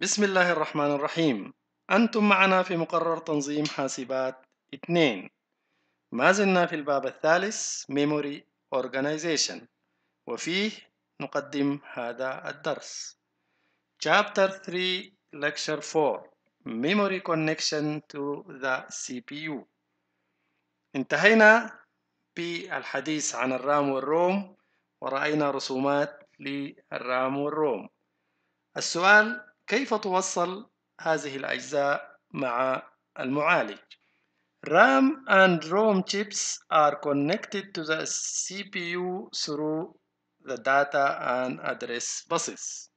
بسم الله الرحمن الرحيم أنتم معنا في مقرر تنظيم حاسبات 2 ما زلنا في الباب الثالث Memory Organization وفيه نقدم هذا الدرس Chapter 3 Lecture 4 Memory Connection to the CPU انتهينا بالحديث عن الرام والروم ورأينا رسومات للرام والروم السؤال كيف توصل هذه الأجزاء مع المعالج RAM and ROM chips are connected to the CPU through the data and address buses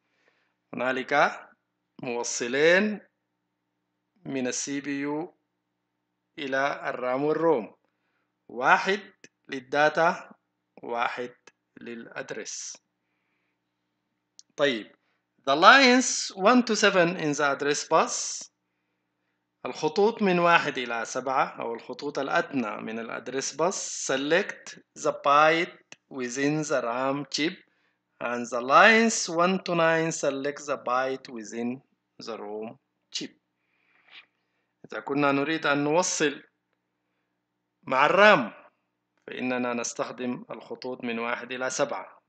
هنالك موصلين من CPU إلى الرام والروم واحد للداتا واحد للأدرس طيب The lines 1 to 7 in the address bus الخطوط من 1 إلى 7 أو الخطوط الأدنى من الأدرس بس select the byte within the RAM chip and the lines 1 to 9 select the byte within the ROM chip إذا كنا نريد أن نوصل مع الرام فإننا نستخدم الخطوط من 1 إلى 7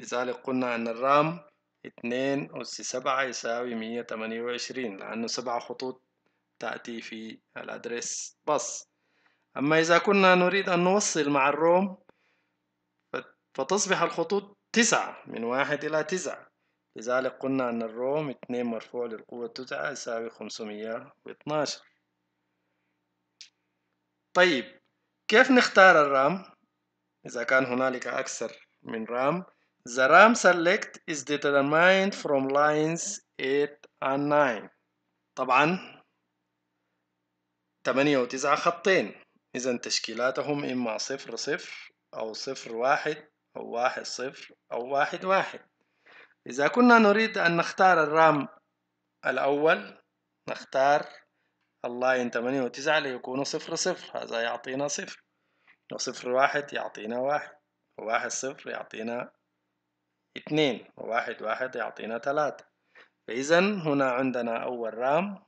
لذلك قلنا أن الرام اتنين أس سبعة يساوي مية تمانية وعشرين لأنه سبعة خطوط تأتي في الأدرس بس أما إذا كنا نريد أن نوصل مع الروم فتصبح الخطوط تسعة من واحد إلى تسعة لذلك قلنا أن الروم اتنين مرفوع للقوة تسعة يساوي خمسمية واتناشر طيب كيف نختار الرام إذا كان هنالك أكثر من رام The RAM select is determined from lines 8 and 9 طبعا 8 و 9 خطين إذا تشكيلاتهم إما صفر صفر أو صفر واحد أو واحد صفر أو واحد واحد إذا كنا نريد أن نختار الرام الأول نختار اللاين 8 و 9 ليكونوا صفر صفر هذا يعطينا صفر وصفر واحد يعطينا واحد وواحد صفر يعطينا اثنين وواحد واحد يعطينا ثلاثة فإذا هنا عندنا أول رام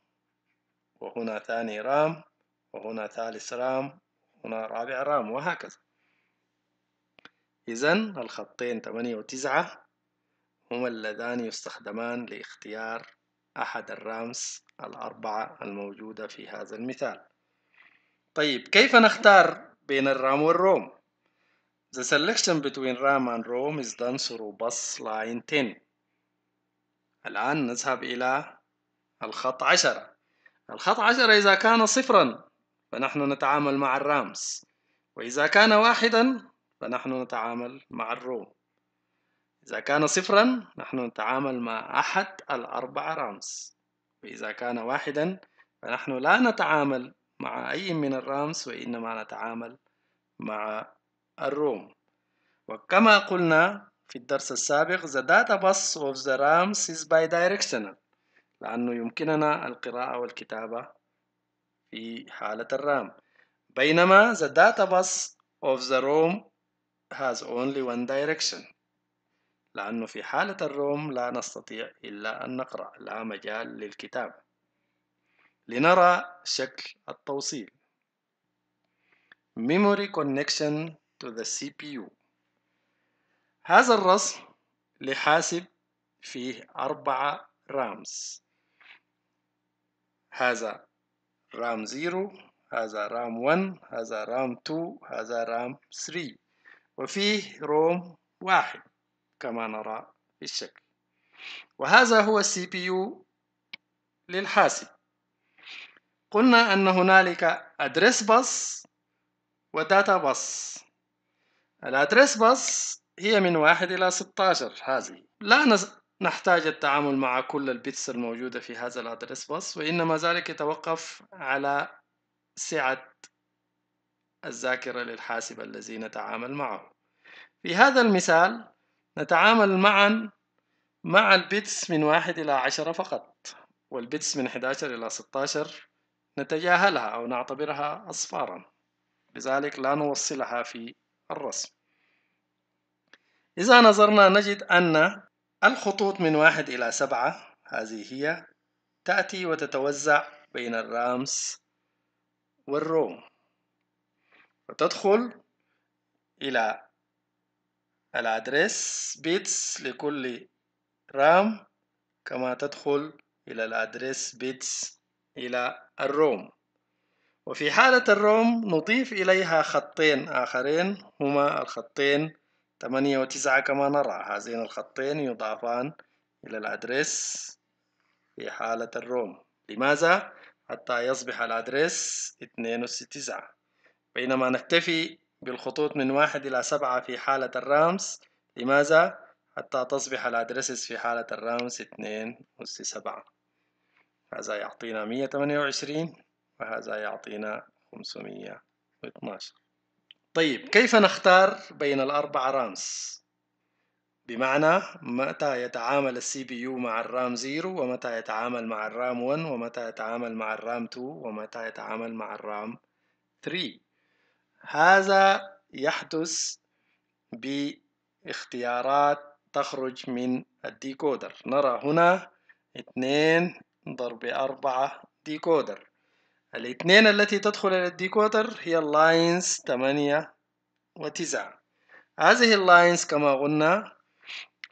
وهنا ثاني رام وهنا ثالث رام هنا رابع رام وهكذا إذا الخطين ثمانية وتسعة هما اللذان يستخدمان لاختيار أحد الرامز الأربعة الموجودة في هذا المثال طيب كيف نختار بين الرام والروم The selection between Ram and Rome is done through bus line 10 الآن نذهب إلى الخط عشرة الخط عشرة إذا كان صفرا فنحن نتعامل مع الرامز وإذا كان واحدا فنحن نتعامل مع الروم إذا كان صفرا نحن نتعامل مع أحد الأربع رامز وإذا كان واحدا فنحن لا نتعامل مع أي من الرامز وإنما نتعامل مع الروم وكما قلنا في الدرس السابق the database of the rams is bidirectional لأنه يمكننا القراءة والكتابة في حالة الرام بينما the database of the room has only one direction لأنه في حالة الروم لا نستطيع إلا أن نقرأ لا مجال للكتاب لنرى شكل التوصيل Memory connection to the CPU هذا الرسم لحاسب فيه أربعة رامز هذا رام 0 هذا رام 1 هذا رام 2 هذا رام 3 وفيه روم واحد كما نرى في الشكل وهذا هو السي بي يو للحاسب قلنا أن هنالك أدريس بس وداتا بس الأدرس بس هي من واحد إلى 16 هذه لا نحتاج التعامل مع كل البيتس الموجودة في هذا الأدرس بس وإنما ذلك يتوقف على سعة الذاكرة للحاسب الذي نتعامل معه في هذا المثال نتعامل معا مع البيتس من واحد إلى عشرة فقط والبيتس من 11 إلى 16 نتجاهلها أو نعتبرها أصفارا لذلك لا نوصلها في الرسم إذا نظرنا نجد أن الخطوط من واحد إلى سبعة هذه هي تأتي وتتوزع بين الرامس والروم وتدخل إلى الأدرس بيتس لكل رام كما تدخل إلى الأدرس بيتس إلى الروم وفي حالة الروم نضيف إليها خطين آخرين هما الخطين ثمانية وتسعة كما نرى هذين الخطين يضافان إلى الأدرس في حالة الروم لماذا؟ حتى يصبح الأدرس اثنين وتسعة بينما نكتفي بالخطوط من واحد إلى سبعة في حالة الرامز لماذا؟ حتى تصبح الأدرسز في حالة الرامز اثنين أس سبعة هذا يعطينا مية تمانية وعشرين وهذا يعطينا خمسمية واثناشر طيب كيف نختار بين الأربع رامز؟ بمعنى متى يتعامل السي بي يو مع الرام 0 ومتى يتعامل مع الرام 1 ومتى يتعامل مع الرام 2 ومتى يتعامل مع الرام 3 هذا يحدث باختيارات تخرج من الديكودر نرى هنا 2 ضرب 4 ديكودر الاثنين التي تدخل إلى الديكوتر هي اللاينز 8 و9 هذه اللاينز كما قلنا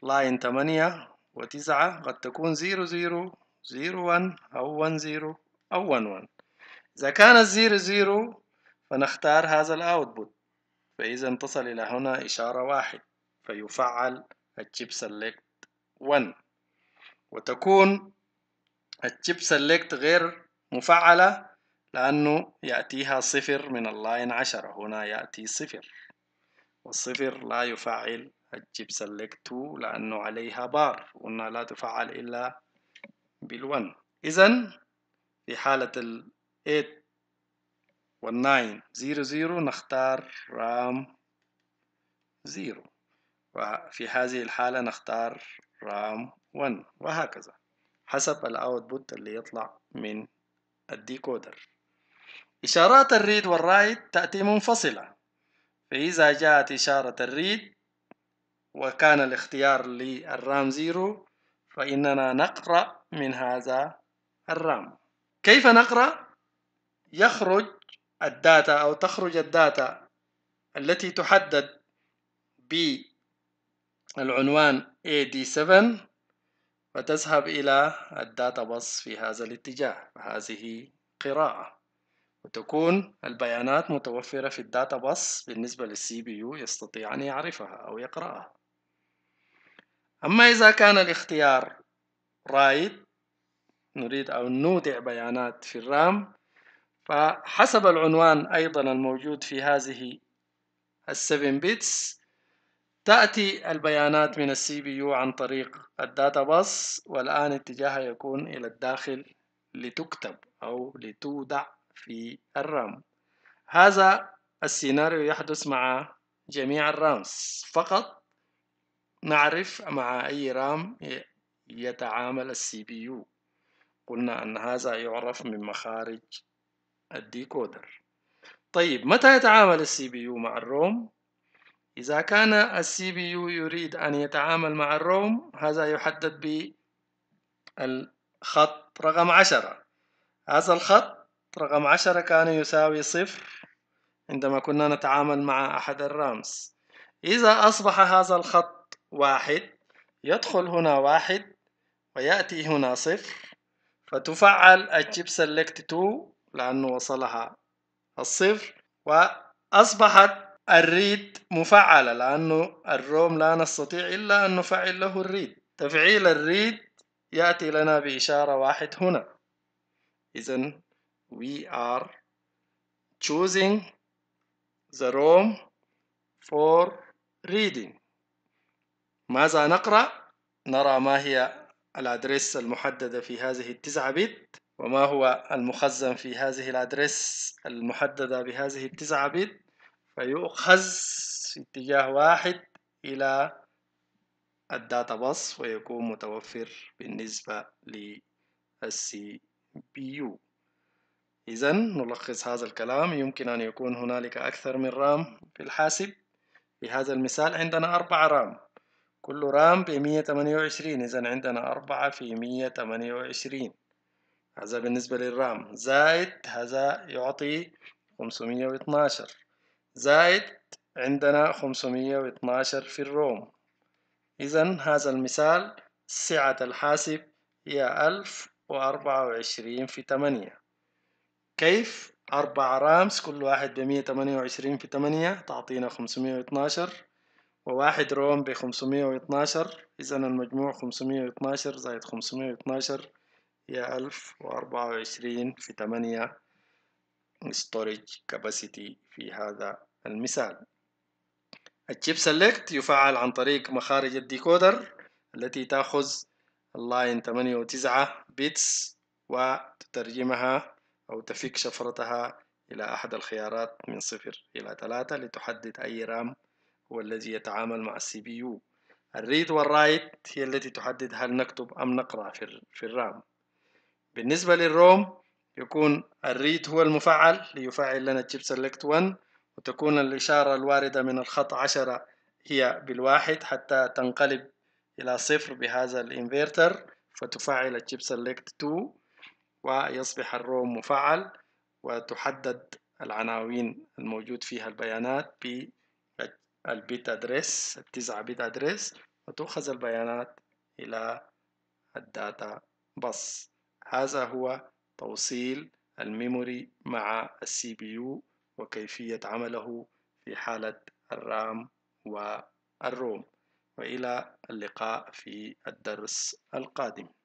لاين 8 و9 قد تكون 0 0 0 1 أو 1 0 أو 1 1 إذا كان 0 0 فنختار هذا الأوتبوت فإذا تصل إلى هنا إشارة واحد فيفعل الشيب سيلكت 1 وتكون الشيب سيلكت غير مفعلة لأنه يأتيها صفر من اللاين عشرة هنا يأتي صفر والصفر لا يفعل الجيب سلكت لأنه عليها بار قلنا لا تفعل إلا بالون إذن في حالة ال 8 وال 9 0 0 نختار رام 0 وفي هذه الحالة نختار رام 1 وهكذا حسب الأوتبوت اللي يطلع من الديكودر إشارات الريد والرايت تأتي منفصلة فإذا جاءت إشارة الريد وكان الاختيار للرام زيرو فإننا نقرأ من هذا الرام كيف نقرأ؟ يخرج الداتا أو تخرج الداتا التي تحدد بالعنوان AD7 وتذهب إلى الداتا بص في هذا الاتجاه هذه قراءة وتكون البيانات متوفرة في بس بالنسبة للسي بي يو يستطيع أن يعرفها أو يقرأها أما إذا كان الاختيار رايد نريد أو نودع بيانات في الرام فحسب العنوان أيضا الموجود في هذه 7 بيتس تأتي البيانات من السي بي يو عن طريق الداتاباس والآن اتجاهها يكون إلى الداخل لتكتب أو لتودع في الرام هذا السيناريو يحدث مع جميع الرامز فقط نعرف مع أي رام يتعامل السي بي يو قلنا أن هذا يعرف من مخارج الديكودر طيب متى يتعامل السي بي يو مع الروم إذا كان السي بي يو يريد أن يتعامل مع الروم هذا يحدد بالخط رقم عشرة هذا الخط رقم عشرة كان يساوي صفر عندما كنا نتعامل مع أحد الرمز إذا أصبح هذا الخط واحد يدخل هنا واحد ويأتي هنا صفر فتفعل الجيب سيلكت 2 لأنه وصلها الصفر وأصبحت الريد مفعلة لأنه الروم لا نستطيع إلا أن نفعل له الريد تفعيل الريد يأتي لنا بإشارة واحد هنا إذا we are choosing the room for reading ماذا نقرأ؟ نرى ما هي الأدرس المحددة في هذه التسعة بيت وما هو المخزن في هذه الأدرس المحددة بهذه التسعة بيت فيؤخذ في اتجاه واحد إلى الداتا باص ويكون متوفر بالنسبة للسي بي يو إذا نلخص هذا الكلام يمكن أن يكون هنالك أكثر من رام في الحاسب في هذا المثال عندنا أربعة رام كل رام بمية تمانية وعشرين إذا عندنا أربعة في مية تمانية وعشرين هذا بالنسبة للرام زائد هذا يعطي خمسمية زائد عندنا خمسمية في الروم إذا هذا المثال سعة الحاسب هي ألف وأربعة وعشرين في تمانية كيف أربع رامز كل واحد بمية تمانية وعشرين في تمانية تعطينا خمسمية واتناشر وواحد روم بخمسمية واتناشر إذا المجموع خمسمية واتناشر زائد خمسمية واتناشر هي ألف وأربعة وعشرين في تمانية storage capacity في هذا المثال الشيب سيلكت يفعل عن طريق مخارج الديكودر التي تأخذ اللاين 8 و 9 بيتس وتترجمها أو تفك شفرتها إلى أحد الخيارات من صفر إلى ثلاثة لتحدد أي رام هو الذي يتعامل مع السي بي يو الريد والرايت هي التي تحدد هل نكتب أم نقرأ في الرام بالنسبة للروم يكون الريد هو المفعل ليفعل لنا chip سيلكت 1 وتكون الإشارة الواردة من الخط 10 هي بالواحد حتى تنقلب إلى صفر بهذا الإنفرتر فتفعل chip سيلكت 2 ويصبح الروم مفعل وتحدد العناوين الموجود فيها البيانات بالبيت ادريس التسعة بيت ادريس وتؤخذ البيانات إلى الداتا بس هذا هو توصيل الميموري مع السي بي يو وكيفية عمله في حالة الرام والروم وإلى اللقاء في الدرس القادم